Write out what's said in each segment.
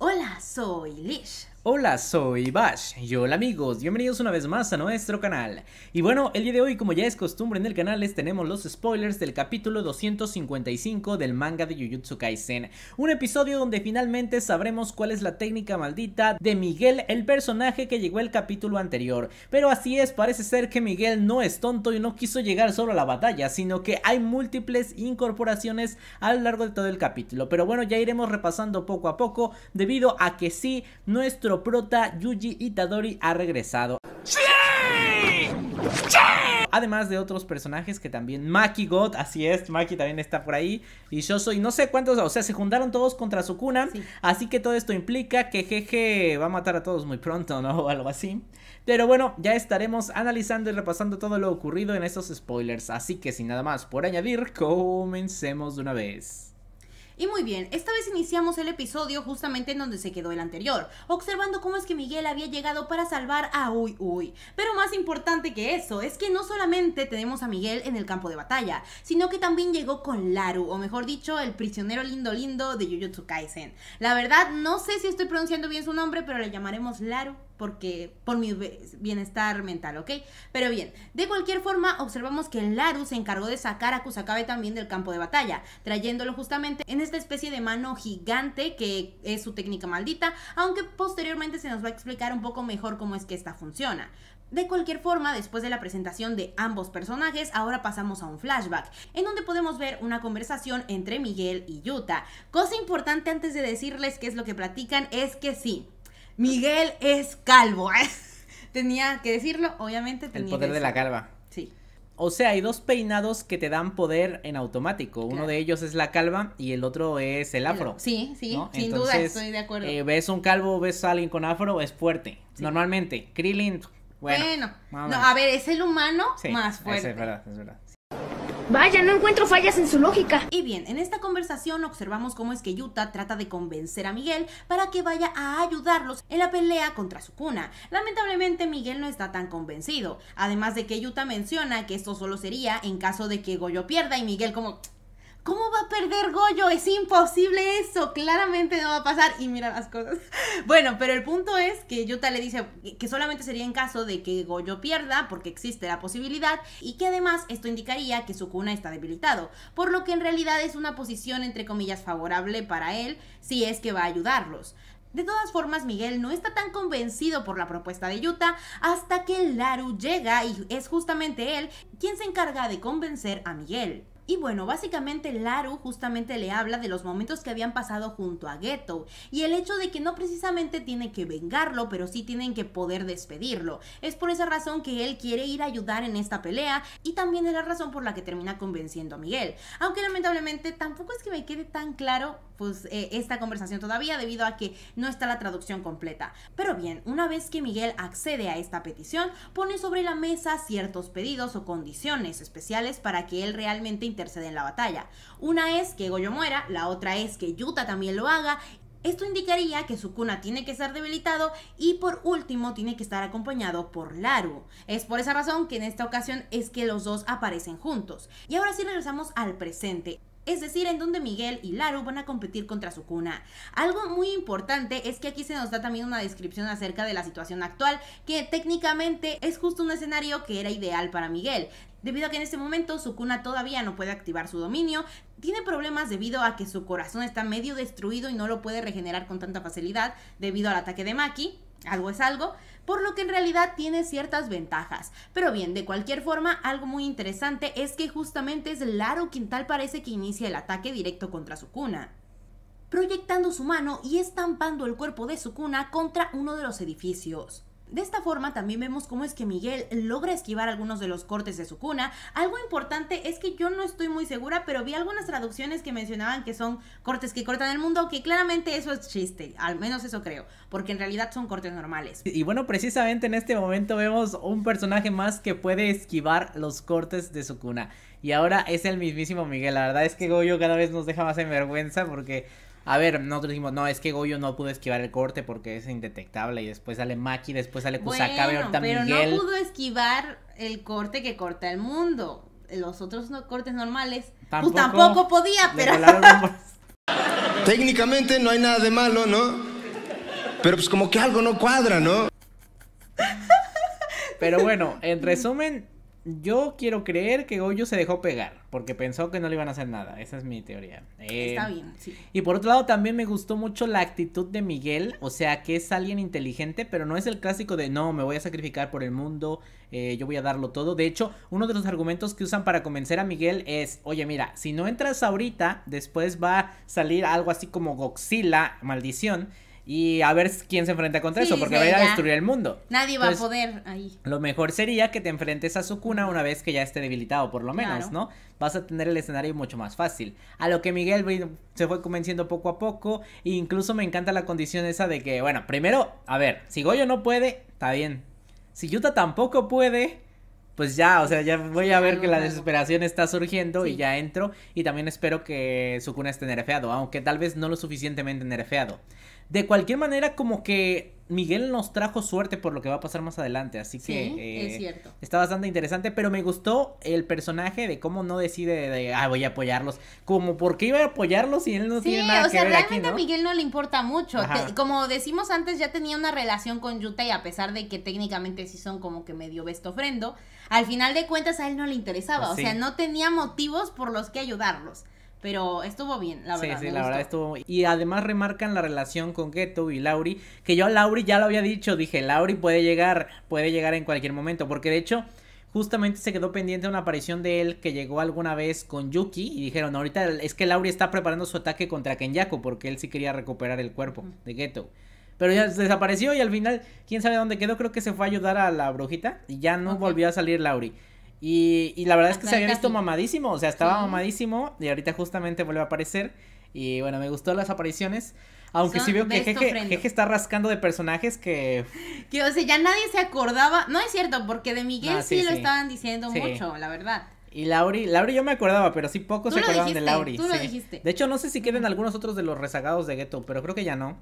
Hola, soy Lish. Hola, soy Bash y hola amigos, bienvenidos una vez más a nuestro canal. Y bueno, el día de hoy como ya es costumbre en el canal les tenemos los spoilers del capítulo 255 del manga de Jujutsu Kaisen. Un episodio donde finalmente sabremos cuál es la técnica maldita de Miguel, el personaje que llegó el capítulo anterior. Pero así es, parece ser que Miguel no es tonto y no quiso llegar solo a la batalla, sino que hay múltiples incorporaciones a lo largo de todo el capítulo. Pero bueno, ya iremos repasando poco a poco debido a que sí, nuestro prota, Yuji Itadori, ha regresado. Además de otros personajes que también Maki God, así es, Maki también está por ahí. Y yo soy no sé cuántos, o sea, se juntaron todos contra Sukuna. cuna Así que todo esto implica que Jeje va a matar a todos muy pronto, ¿no? O algo así. Pero bueno, ya estaremos analizando y repasando todo lo ocurrido en estos spoilers. Así que sin nada más por añadir, comencemos de una vez. Y muy bien, esta vez iniciamos el episodio justamente en donde se quedó el anterior, observando cómo es que Miguel había llegado para salvar a Uy Uy. Pero más importante que eso es que no solamente tenemos a Miguel en el campo de batalla, sino que también llegó con Laru, o mejor dicho, el prisionero lindo lindo de Jujutsu Kaisen. La verdad, no sé si estoy pronunciando bien su nombre, pero le llamaremos Laru porque por mi bienestar mental, ¿ok? Pero bien, de cualquier forma, observamos que Laru se encargó de sacar a Kusakabe también del campo de batalla, trayéndolo justamente en esta especie de mano gigante que es su técnica maldita, aunque posteriormente se nos va a explicar un poco mejor cómo es que esta funciona. De cualquier forma, después de la presentación de ambos personajes, ahora pasamos a un flashback, en donde podemos ver una conversación entre Miguel y Yuta. Cosa importante antes de decirles qué es lo que platican es que sí, Miguel es calvo. tenía que decirlo, obviamente tenía El poder de la calva. Sí. O sea, hay dos peinados que te dan poder en automático. Uno de ellos es la calva y el otro es el afro. Sí, sí, sin duda estoy de acuerdo. Eh, ves un calvo, ves a alguien con afro, es fuerte. Normalmente, Krillin, bueno. a ver, es el humano más fuerte. Es verdad, es verdad. Vaya, no encuentro fallas en su lógica. Y bien, en esta conversación observamos cómo es que Yuta trata de convencer a Miguel para que vaya a ayudarlos en la pelea contra su cuna. Lamentablemente Miguel no está tan convencido, además de que Yuta menciona que esto solo sería en caso de que Goyo pierda y Miguel como ¿Cómo va a perder Goyo? Es imposible eso, claramente no va a pasar. Y mira las cosas. Bueno, pero el punto es que Yuta le dice que solamente sería en caso de que Goyo pierda, porque existe la posibilidad, y que además esto indicaría que su cuna está debilitado, por lo que en realidad es una posición entre comillas favorable para él si es que va a ayudarlos. De todas formas, Miguel no está tan convencido por la propuesta de Yuta hasta que Laru llega y es justamente él quien se encarga de convencer a Miguel. Y bueno, básicamente Laru justamente le habla de los momentos que habían pasado junto a Ghetto y el hecho de que no precisamente tiene que vengarlo, pero sí tienen que poder despedirlo. Es por esa razón que él quiere ir a ayudar en esta pelea y también es la razón por la que termina convenciendo a Miguel. Aunque lamentablemente tampoco es que me quede tan claro pues eh, esta conversación todavía debido a que no está la traducción completa. Pero bien, una vez que Miguel accede a esta petición, pone sobre la mesa ciertos pedidos o condiciones especiales para que él realmente interceden en la batalla. Una es que Goyo muera, la otra es que Yuta también lo haga. Esto indicaría que Sukuna tiene que ser debilitado y por último tiene que estar acompañado por Laru. Es por esa razón que en esta ocasión es que los dos aparecen juntos. Y ahora sí regresamos al presente es decir, en donde Miguel y Laru van a competir contra Sukuna. Algo muy importante es que aquí se nos da también una descripción acerca de la situación actual, que técnicamente es justo un escenario que era ideal para Miguel debido a que en este momento Sukuna todavía no puede activar su dominio, tiene problemas debido a que su corazón está medio destruido y no lo puede regenerar con tanta facilidad debido al ataque de Maki, algo es algo, por lo que en realidad tiene ciertas ventajas. Pero bien, de cualquier forma, algo muy interesante es que justamente es Laro quien tal parece que inicia el ataque directo contra Sukuna proyectando su mano y estampando el cuerpo de Sukuna contra uno de los edificios. De esta forma también vemos cómo es que Miguel logra esquivar algunos de los cortes de su cuna. Algo importante es que yo no estoy muy segura, pero vi algunas traducciones que mencionaban que son cortes que cortan el mundo, que claramente eso es chiste, al menos eso creo, porque en realidad son cortes normales. Y bueno, precisamente en este momento vemos un personaje más que puede esquivar los cortes de su cuna. Y ahora es el mismísimo Miguel. La verdad es que Goyo cada vez nos deja más en vergüenza porque a ver, nosotros dijimos, no, es que Goyo no pudo esquivar el corte porque es indetectable. Y después sale Maki, después sale Kusakabe, bueno, ahorita pero no pudo esquivar el corte que corta el mundo. Los otros no, cortes normales, ¿Tampoco pues tampoco podía, pero... Técnicamente no hay nada de malo, ¿no? Pero pues como que algo no cuadra, ¿no? Pero bueno, en resumen, yo quiero creer que Goyo se dejó pegar, porque pensó que no le iban a hacer nada. Esa es mi teoría. Está eh, bien, sí. Y por otro lado, también me gustó mucho la actitud de Miguel, o sea, que es alguien inteligente, pero no es el clásico de no, me voy a sacrificar por el mundo, eh, yo voy a darlo todo. De hecho, uno de los argumentos que usan para convencer a Miguel es, oye, mira, si no entras ahorita, después va a salir algo así como Goxila, maldición y a ver quién se enfrenta contra eso, porque va a ir a destruir el mundo. Nadie va a poder ahí. Lo mejor sería que te enfrentes a Sukuna una vez que ya esté debilitado, por lo menos, ¿no? Vas a tener el escenario mucho más fácil. A lo que Miguel se fue convenciendo poco a poco, e incluso me encanta la condición esa de que, bueno, primero, a ver, si Goyo no puede, está bien. Si Yuta tampoco puede, pues ya, o sea, ya voy a ver que la desesperación está surgiendo y ya entro. Y también espero que Sukuna esté nerfeado, aunque tal vez no lo suficientemente nerfeado. De cualquier manera, como que Miguel nos trajo suerte por lo que va a pasar más adelante, así que es eh, cierto. está bastante interesante, pero me gustó el personaje de cómo no decide de, ah, voy a apoyarlos, como por qué iba a apoyarlos si él no tiene nada que ver aquí, Sí, o sea, realmente a Miguel no le importa mucho, como decimos antes, ya tenía una relación con Yuta y a pesar de que técnicamente sí son como que medio bestofrendo, al final de cuentas a él no le interesaba, pues o sea, no tenía motivos por los que ayudarlos. Pero estuvo bien, la verdad. Sí, sí, la verdad estuvo. Y además remarcan la relación con Geto y Lauri, que yo a Lauri ya lo había dicho, dije, Lauri puede llegar, puede llegar en cualquier momento, porque de hecho justamente se quedó pendiente una aparición de él que llegó alguna vez con Yuki y dijeron, ahorita es que Lauri está preparando su ataque contra Kenyako, porque él sí quería recuperar el cuerpo de Ghetto. Pero ya desapareció y al final, quién sabe dónde quedó, creo que se fue a ayudar a la brujita y ya no volvió a salir Lauri. Y, la verdad es que se había visto mamadísimo, o sea, estaba mamadísimo y ahorita justamente vuelve a aparecer. Y bueno, me gustó las apariciones. Aunque sí veo que Jeje, está rascando de personajes que... Que, o sea, ya nadie se acordaba. No es cierto, porque de Miguel ah, sí, lo estaban diciendo mucho, la verdad. Y Lauri, Lauri yo me acordaba, pero sí pocos se acordaban de Lauri. Tú lo dijiste. De hecho, no sé si queden algunos otros de los rezagados de Ghetto, pero creo que ya no.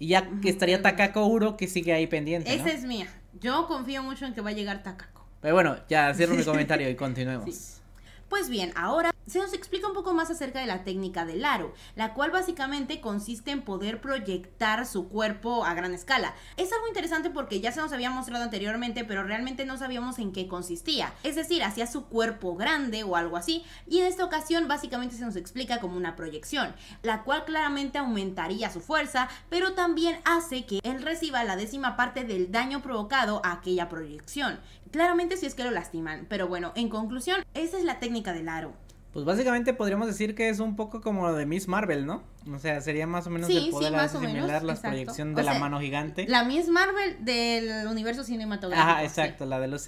Y ya que estaría Takako Uro, que sigue ahí pendiente. Esa es mía. Yo confío mucho en que va a llegar Takako bueno, ya cierro mi comentario y continuemos. Pues bien, ahora se nos explica un poco más acerca de la técnica del aro, la cual básicamente consiste en poder proyectar su cuerpo a gran escala. Es algo interesante porque ya se nos había mostrado anteriormente, pero realmente no sabíamos en qué consistía. Es decir, hacía su cuerpo grande o algo así, y en esta ocasión básicamente se nos explica como una proyección, la cual claramente aumentaría su fuerza, pero también hace que él reciba la décima parte del daño provocado a aquella proyección. Claramente si es que lo lastiman, pero bueno, en conclusión, esa es la técnica del aro. Pues básicamente podríamos decir que es un poco como lo de Miss Marvel, ¿no? O sea, sería más o menos sí, poder la proyección de la mano gigante. La Miss Marvel del universo cinematográfico. Ajá, exacto, la del los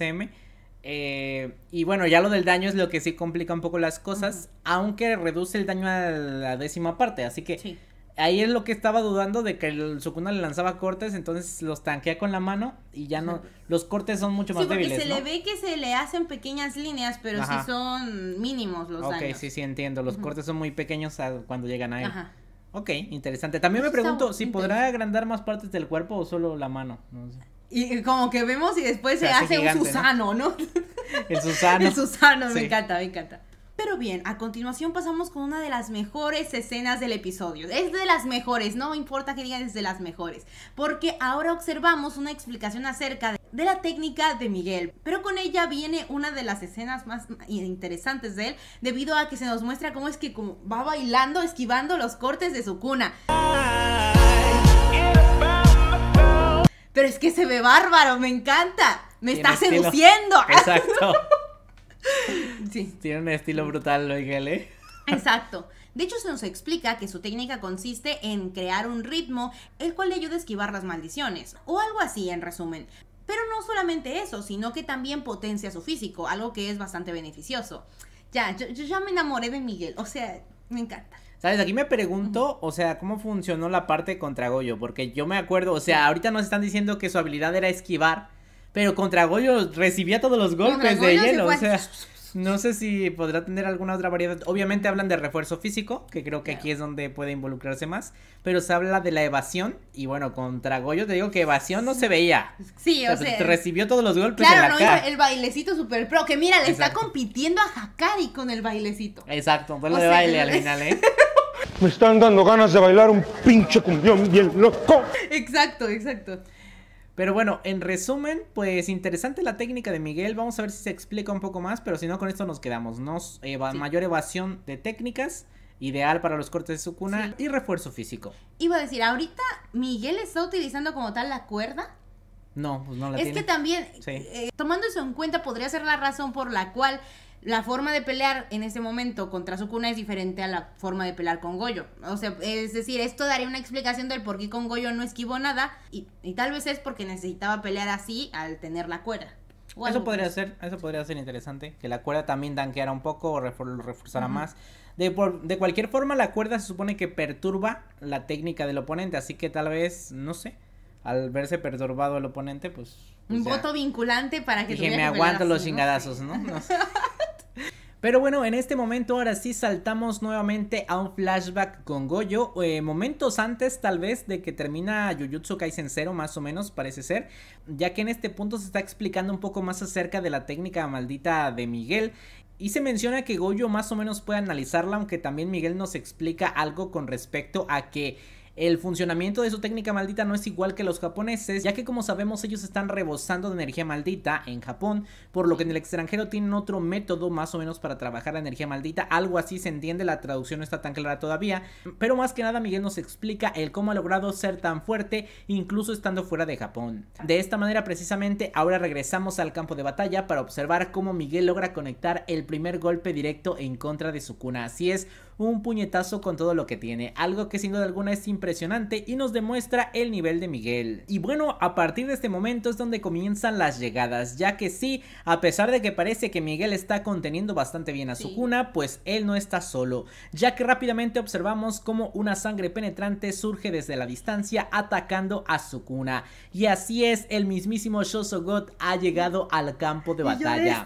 Eh, y bueno, ya lo del daño es lo que sí complica un poco las cosas, aunque reduce el daño a la décima parte, así que Ahí es lo que estaba dudando de que el Sukuna le lanzaba cortes, entonces los tanquea con la mano y ya no. Los cortes son mucho más sí, porque Se le ve que se le hacen pequeñas líneas, pero sí son mínimos los Ok, sí, sí, entiendo. Los cortes son muy pequeños cuando llegan a él. Ajá. Ok, interesante. También me pregunto si podrá agrandar más partes del cuerpo o solo la mano. No sé. Y como que vemos y después se, hace, un Susano, ¿no? El Susano. El Susano, me encanta, me encanta. Pero bien, a continuación pasamos con una de las mejores escenas del episodio. Es de las mejores, no importa que digan es de las mejores. Porque ahora observamos una explicación acerca de la técnica de Miguel. Pero con ella viene una de las escenas más interesantes de él, debido a que se nos muestra cómo es que va bailando, esquivando los cortes de su cuna. Pero es que se ve bárbaro, me encanta. Me está seduciendo. Exacto. Sí. Tiene un estilo brutal, lo ¿eh? Exacto. De hecho, se nos explica que su técnica consiste en crear un ritmo el cual le ayuda a esquivar las maldiciones, o algo así en resumen. Pero no solamente eso, sino que también potencia su físico, algo que es bastante beneficioso. Ya, yo ya me enamoré de Miguel, o sea, me encanta. ¿Sabes? Aquí me pregunto, o sea, ¿cómo funcionó la parte contra Goyo? Porque yo me acuerdo, o sea, ahorita nos están diciendo que su habilidad era esquivar, pero contra Goyo recibía todos los golpes de hielo. O sea, no sé si podrá tener alguna otra variedad. Obviamente hablan de refuerzo físico, que creo que aquí es donde puede involucrarse más. Pero se habla de la evasión. Y bueno, contra Goyo te digo que evasión no se veía. Sí, o, pues, sea. recibió todos los golpes. Claro, de la no, el bailecito super pro. Que mira, le está compitiendo a Hakari con el bailecito. Exacto, fue lo de baile al final, ¿eh? Me están dando ganas de bailar un pinche cumbión bien loco. Exacto, exacto. Pero bueno, en resumen, pues interesante la técnica de Miguel. Vamos a ver si se explica un poco más, pero si no, con esto nos quedamos. Nos, Mayor evasión de técnicas, ideal para los cortes de su cuna y refuerzo físico. Iba a decir, ahorita Miguel está utilizando como tal la cuerda. No, pues no la es Es que también, eh, tomando eso en cuenta, podría ser la razón por la cual la forma de pelear en ese momento contra Sukuna es diferente a la forma de pelear con Goyo. O sea, es decir, esto daría una explicación del por qué con Goyo no esquivó nada y, y tal vez es porque necesitaba pelear así al tener la cuerda. eso podría ser, eso podría ser interesante, que la cuerda también danqueara un poco o lo reforzara más. De, por, de cualquier forma, la cuerda se supone que perturba la técnica del oponente, así que tal vez, no sé, al verse perturbado el oponente, pues... pues un voto vinculante para que... que me aguanto los chingadazos, ¿no? Pero bueno, en este momento ahora sí saltamos nuevamente a un flashback con Goyo. Eh, momentos antes tal vez de que termina Jujutsu Kaisen 0 más o menos parece ser. Ya que en este punto se está explicando un poco más acerca de la técnica maldita de Miguel. Y se menciona que Goyo más o menos puede analizarla, aunque también Miguel nos explica algo con respecto a que el funcionamiento de su técnica maldita no es igual que los japoneses, ya que como sabemos ellos están rebosando de energía maldita en Japón, por lo que en el extranjero tienen otro método más o menos para trabajar la energía maldita, algo así se entiende, la traducción no está tan clara todavía, pero más que nada Miguel nos explica el cómo ha logrado ser tan fuerte incluso estando fuera de Japón. De esta manera precisamente ahora regresamos al campo de batalla para observar cómo Miguel logra conectar el primer golpe directo en contra de Sukuna, así es, un puñetazo con todo lo que tiene, algo que sin duda alguna es impresionante y nos demuestra el nivel de Miguel. Y bueno, a partir de este momento es donde comienzan las llegadas, ya que sí, a pesar de que parece que Miguel está conteniendo bastante bien a su cuna, pues él no está solo, ya que rápidamente observamos cómo una sangre penetrante surge desde la distancia atacando a su cuna. Y así es, el mismísimo Shosogot ha llegado al campo de batalla.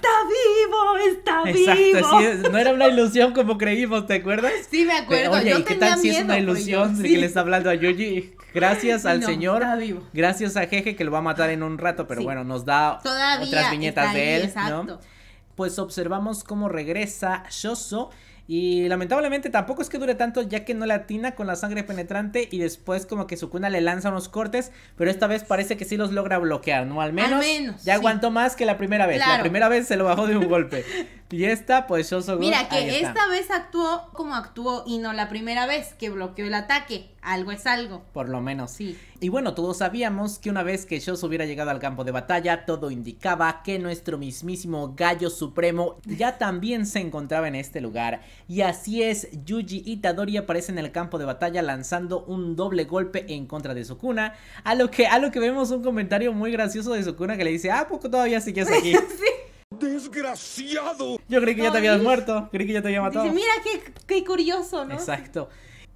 Exacto, no era una ilusión como creímos, ¿te acuerdas? Sí, me acuerdo. Oye, qué tal si es una pues, ilusión que le está hablando a Yuji? Gracias al señor. Gracias a Jeje que lo va a matar en un rato, pero bueno, nos da otras viñetas de él, ¿no? Pues observamos cómo regresa Shoso. Y lamentablemente tampoco es que dure tanto ya que no le atina con la sangre penetrante y después como que su cuna le lanza unos cortes, pero esta vez parece que sí los logra bloquear, ¿no? Al menos, ya aguantó más que la primera vez. La primera vez se lo bajó de un golpe. Y esta, pues yo Mira, que esta vez actuó como actuó y no la primera vez que bloqueó el ataque. Algo es algo. Por lo menos. Sí. Y bueno, todos sabíamos que una vez que Shoso hubiera llegado al campo de batalla, todo indicaba que nuestro mismísimo Gallo Supremo ya también se encontraba en este lugar. Y así es, Yuji Itadori aparece en el campo de batalla lanzando un doble golpe en contra de Sukuna. A lo que, a lo que vemos un comentario muy gracioso de Sukuna que le dice, ah, poco todavía sigues aquí. sí. ¡Desgraciado! Yo creí que ya te habías muerto, creí que ya te había matado. mira qué, curioso, ¿no? Exacto.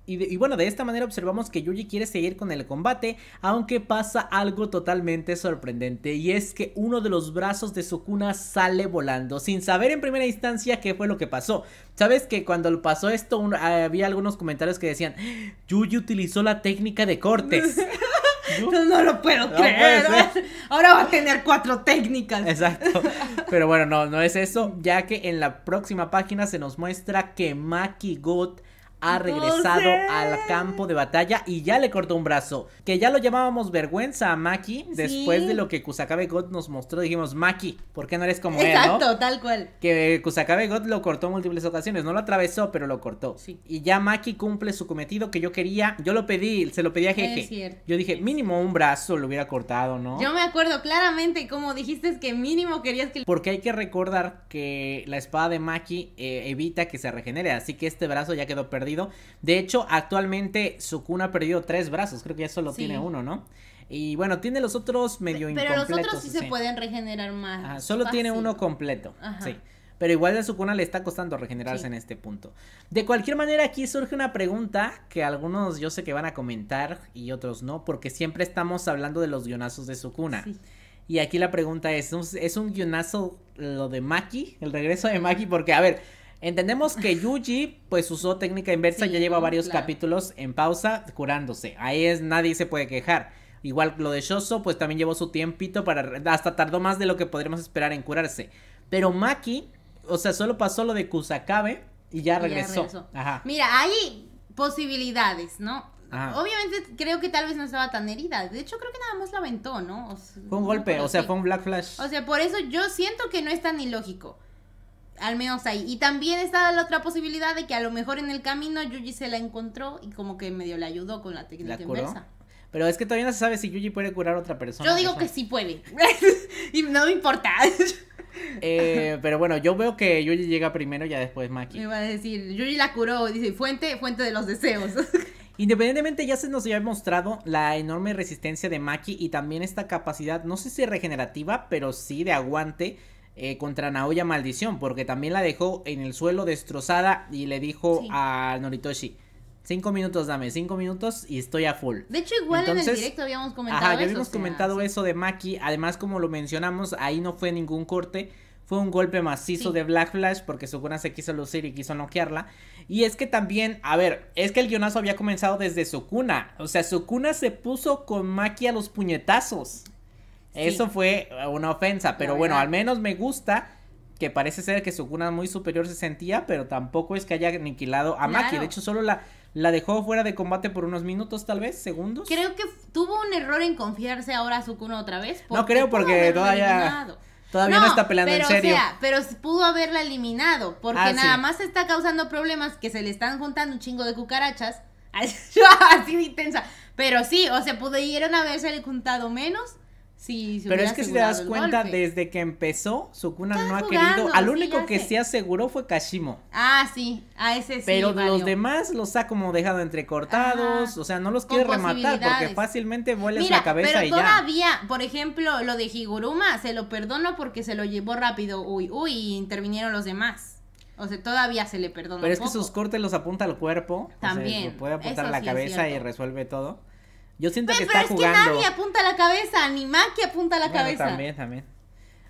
Y, bueno, de esta manera observamos que Yuji quiere seguir con el combate, aunque pasa algo totalmente sorprendente, y es que uno de los brazos de Sukuna sale volando, sin saber en primera instancia qué fue lo que pasó. Sabes que cuando pasó esto había algunos comentarios que decían, Yuji utilizó la técnica de cortes. No, lo puedo creer. Ahora va a tener cuatro técnicas. Exacto. Pero bueno, no, no es eso, ya que en la próxima página se nos muestra que Maki Good ha regresado al campo de batalla y ya le cortó un brazo. Que ya lo llamábamos vergüenza a Maki. Después de lo que Kusakabe God nos mostró, dijimos, Maki, ¿por qué no eres como él? Exacto, tal cual. Que Kusakabe God lo cortó en múltiples ocasiones. No lo atravesó, pero lo cortó. Sí. Y ya Maki cumple su cometido que yo quería. Yo lo pedí, se lo pedí a Jeje. Yo dije, mínimo un brazo lo hubiera cortado, ¿no? Yo me acuerdo claramente como dijiste que mínimo querías que... Porque hay que recordar que la espada de Maki eh, evita que se regenere. Así que este brazo ya quedó perdido de hecho, actualmente Sukuna ha perdido tres brazos, creo que ya solo tiene uno, ¿no? Y bueno, tiene los otros medio incompletos. Pero los otros sí, se pueden regenerar más. solo tiene uno completo. Sí. Pero igual a Sukuna le está costando regenerarse en este punto. De cualquier manera, aquí surge una pregunta que algunos yo sé que van a comentar y otros no, porque siempre estamos hablando de los guionazos de Sukuna. Y aquí la pregunta es, ¿es un guionazo lo de Maki? El regreso de Maki, porque a ver, Entendemos que Yuji pues usó técnica inversa, y ya lleva varios capítulos en pausa curándose. Ahí es nadie se puede quejar. Igual lo de Shoso pues también llevó su tiempito para hasta tardó más de lo que podríamos esperar en curarse. Pero Maki, o sea, solo pasó lo de Kusakabe y ya regresó. Mira, hay posibilidades, ¿no? Obviamente creo que tal vez no estaba tan herida. De hecho, creo que nada más la aventó, ¿no? fue un golpe, o sea, fue un black flash. O sea, por eso yo siento que no es tan ilógico al menos ahí. Y también está la otra posibilidad de que a lo mejor en el camino Yuji se la encontró y como que medio le ayudó con la técnica inversa. Pero es que todavía no se sabe si Yuji puede curar a otra persona. Yo digo que sí puede. y no me importa. Eh, pero bueno, yo veo que Yuji llega primero y ya después Maki. Me va a decir, Yuji la curó, dice, fuente, fuente de los deseos. Independientemente ya se nos había mostrado la enorme resistencia de Maki y también esta capacidad, no sé si regenerativa, pero sí de aguante eh, contra Naoya Maldición, porque también la dejó en el suelo destrozada y le dijo a Noritoshi, cinco minutos dame, cinco minutos y estoy a full. De hecho, igual en el directo habíamos comentado eso, habíamos comentado eso de Maki, además como lo mencionamos, ahí no fue ningún corte, fue un golpe macizo de Black Flash porque Sukuna se quiso lucir y quiso noquearla. Y es que también, a ver, es que el guionazo había comenzado desde Sukuna, o sea, Sukuna se puso con Maki a los puñetazos. Eso fue eh, una ofensa, pero bueno, al menos me gusta que parece ser que su cuna muy superior se sentía, pero tampoco es que haya aniquilado a Maki. De hecho, solo la, la dejó fuera de combate por unos minutos, tal vez, segundos. Creo que tuvo un error en confiarse ahora a su cuna otra vez. No creo porque todavía... Todavía no, está peleando pero, en serio. O pero pudo haberla eliminado. Porque ah, nada más está causando problemas que se le están juntando un chingo de cucarachas. Así de intensa. Pero sí, o sea, pudieron haberse juntado menos Sí, Pero es que si te das cuenta, desde que empezó, Sukuna no ha querido. Al único que se aseguró fue Kashimo. Ah, sí, a ese sí. Pero los demás los ha como dejado entrecortados. O sea, no los quiere rematar porque fácilmente vueles la cabeza pero todavía, por ejemplo, lo de Higuruma, se lo perdono porque se lo llevó rápido. Uy, uy, intervinieron los demás. O sea, todavía se le perdona. Pero es que sus cortes los apunta al cuerpo. También. O sea, puede apuntar la cabeza y resuelve todo. Yo siento que está jugando. Pero es que nadie apunta la cabeza, ni Maki apunta la cabeza. También, también.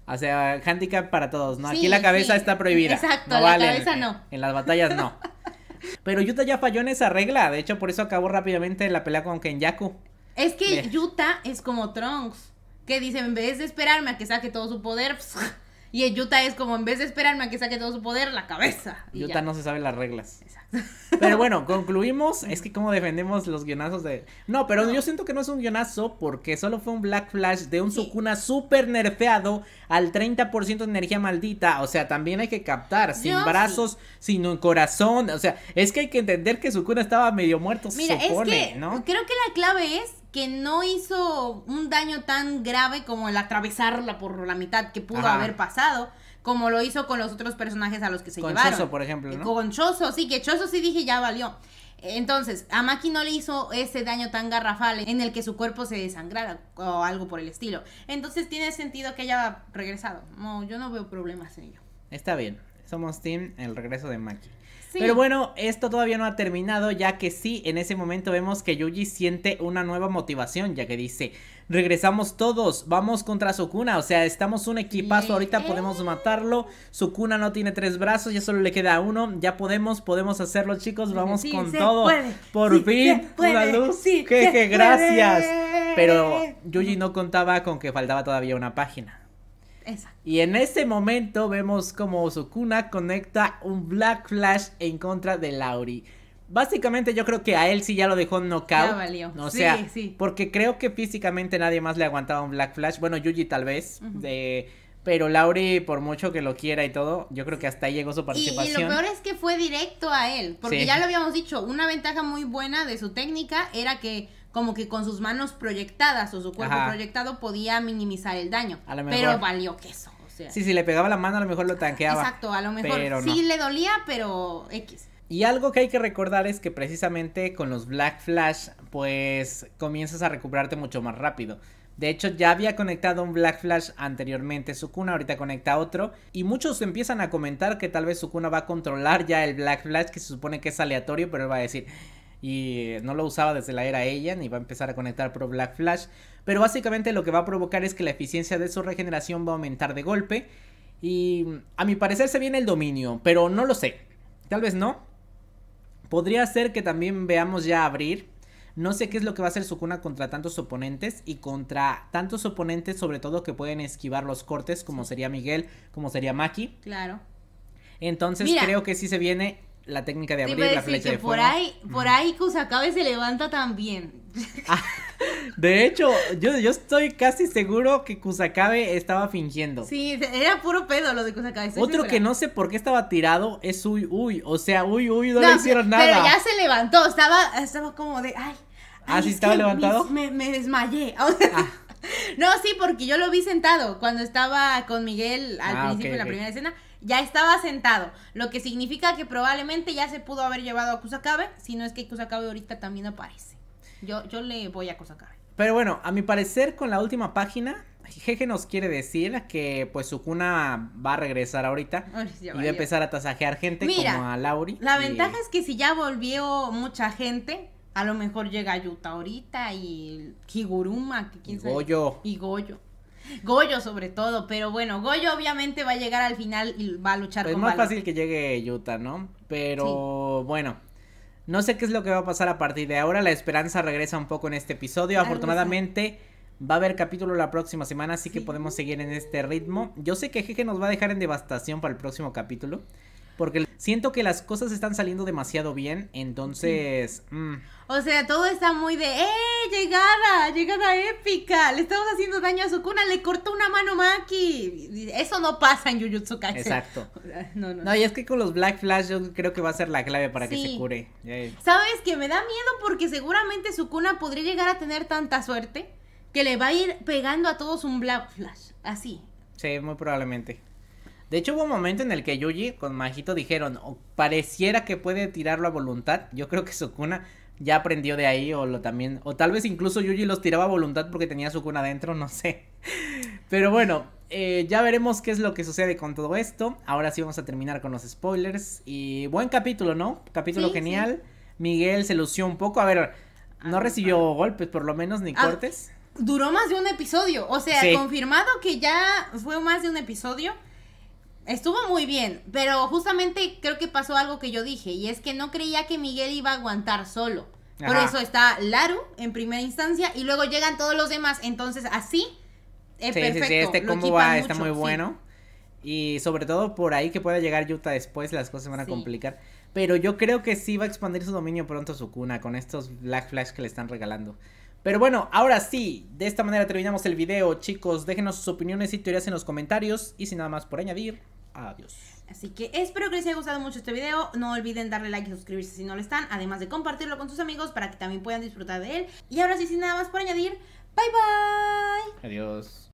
O sea, handicap para todos, ¿no? Aquí la cabeza está prohibida. Exacto, la cabeza eh, no. En las batallas no. Pero Yuta ya falló en esa regla. De hecho, por eso acabó rápidamente la pelea con Kenyaku. Es que Yuta es como Trunks. Que dice, en vez de esperarme a que saque todo su poder, Y Yuta es como, en vez de esperarme a que saque todo su poder, la cabeza. Yuta no se sabe las reglas. Exacto. Pero bueno, concluimos. Es que como defendemos los guionazos de... No, pero yo siento que no es un guionazo porque solo fue un Black Flash de un Sukuna súper nerfeado al 30% de energía maldita. O sea, también hay que captar. Sin brazos, sin un corazón. O sea, es que hay que entender que Sukuna estaba medio muerto. Mira, supone, es que ¿no? creo que la clave es que no hizo un daño tan grave como el atravesarla por la mitad que pudo haber pasado, como lo hizo con los otros personajes a los que se llevaron. Con por ejemplo, eh, Con Choso, sí, que Choso sí dije ya valió. Entonces, a Maki no le hizo ese daño tan garrafal en el que su cuerpo se desangrara o algo por el estilo. Entonces tiene sentido que haya regresado. No, yo no veo problemas en ello. Está bien. Somos Team El regreso de Maki. Pero bueno, esto todavía no ha terminado, ya que sí, en ese momento vemos que Yuji siente una nueva motivación, ya que dice, regresamos todos, vamos contra Sukuna, o sea, estamos un equipazo, ahorita podemos matarlo, Sukuna no tiene tres brazos, ya solo le queda uno, ya podemos, podemos hacerlo chicos, vamos con todo, por fin, una luz, gracias. Pero Yuji no contaba con que faltaba todavía una página. Y en ese momento vemos como Sukuna conecta un Black Flash en contra de Lauri. Básicamente yo creo que a él sí ya lo dejó knockout. Ya valió. O sea, sí. porque creo que físicamente nadie más le aguantaba un Black Flash. Bueno, Yuji tal vez, Pero Lauri, por mucho que lo quiera y todo, yo creo que hasta ahí llegó su participación. Y, lo peor es que fue directo a él, porque ya lo habíamos dicho, una ventaja muy buena de su técnica era que como que con sus manos proyectadas o su cuerpo proyectado podía minimizar el daño. Pero valió queso. O Sí, si le pegaba la mano a lo mejor lo tanqueaba. Exacto, a lo mejor sí le dolía, pero X. Y algo que hay que recordar es que precisamente con los Black Flash, pues comienzas a recuperarte mucho más rápido. De hecho, ya había conectado un Black Flash anteriormente Sukuna, ahorita conecta otro. Y muchos empiezan a comentar que tal vez Sukuna va a controlar ya el Black Flash, que se supone que es aleatorio, pero él va a decir, y no lo usaba desde la era ella ni va a empezar a conectar pro Black Flash. Pero básicamente lo que va a provocar es que la eficiencia de su regeneración va a aumentar de golpe. Y a mi parecer se viene el dominio, pero no lo sé. Tal vez no. Podría ser que también veamos ya abrir. No sé qué es lo que va a hacer Sukuna contra tantos oponentes y contra tantos oponentes sobre todo que pueden esquivar los cortes como sería Miguel, como sería Maki. Claro. Entonces creo que sí se viene la técnica de abrir la flecha de por Ahí, por ahí Kusakabe se levanta también. Ah, de hecho, yo, yo estoy casi seguro que Kusakabe estaba fingiendo. Sí, era puro pedo lo de Kusakabe. Otro que no sé por qué estaba tirado es Uy Uy. O sea, Uy Uy no, le hicieron nada. Pero ya se levantó, estaba, estaba como de, ay. ¿Ah, sí estaba levantado? Me, desmayé. Ah. No, sí, porque yo lo vi sentado cuando estaba con Miguel al ah, principio de la primera escena ya estaba sentado, lo que significa que probablemente ya se pudo haber llevado a Kusakabe, si no es que Kusakabe ahorita también aparece. Yo, yo le voy a Kusakabe. Pero bueno, a mi parecer con la última página, Jeje nos quiere decir que pues su va a regresar ahorita y va a empezar a tasajear gente como a Lauri. La ventaja es que si ya volvió mucha gente, a lo mejor llega Yuta ahorita y Kiguruma, que quién y Goyo. y Goyo. Goyo sobre todo, pero bueno, Goyo obviamente va a llegar al final y va a luchar con Es más fácil que llegue Yuta, ¿no? Pero bueno, no sé qué es lo que va a pasar a partir de ahora. La esperanza regresa un poco en este episodio. Afortunadamente va a haber capítulo la próxima semana, así que podemos seguir en este ritmo. Yo sé que Jeje nos va a dejar en devastación para el próximo capítulo porque siento que las cosas están saliendo demasiado bien, entonces... Mm. O sea, todo está muy de, ¡eh! Llegada, llegada épica, le estamos haciendo daño a Sukuna, le cortó una mano Maki. Eso no pasa en Jujutsu Kaisen. Exacto. No, no, no. y es que con los Black Flash yo creo que va a ser la clave para que se cure. Sabes que me da miedo porque seguramente Sukuna podría llegar a tener tanta suerte que le va a ir pegando a todos un Black Flash, así. Sí, muy probablemente. De hecho, hubo un momento en el que Yuji con Majito dijeron, oh, pareciera que puede tirarlo a voluntad. Yo creo que Sukuna ya aprendió de ahí o lo también. O tal vez incluso Yuji los tiraba a voluntad porque tenía Sukuna adentro, no sé. Pero bueno, eh, ya veremos qué es lo que sucede con todo esto. Ahora sí vamos a terminar con los spoilers. Y buen capítulo, ¿no? Capítulo genial. Miguel se lució un poco. A ver, ah, no recibió golpes por lo menos ni ah, cortes duró más de un episodio. O sea, confirmado que ya fue más de un episodio estuvo muy bien, pero justamente creo que pasó algo que yo dije, y es que no creía que Miguel iba a aguantar solo. Por eso está Laru en primera instancia y luego llegan todos los demás. Entonces, así es sí, perfecto. Este sí, este va, está muy bueno. Y sobre todo por ahí que pueda llegar Yuta después, las cosas se van a complicar. Pero yo creo que sí va a expandir su dominio pronto su cuna con estos Black Flash que le están regalando. Pero bueno, ahora sí, de esta manera terminamos el video, chicos. Déjenos sus opiniones y teorías en los comentarios. Y sin nada más por añadir. Adiós. Así que espero que les haya gustado mucho este video. No olviden darle like y suscribirse si no lo están. Además de compartirlo con sus amigos para que también puedan disfrutar de él. Y ahora sí, sin nada más por añadir, bye bye. Adiós.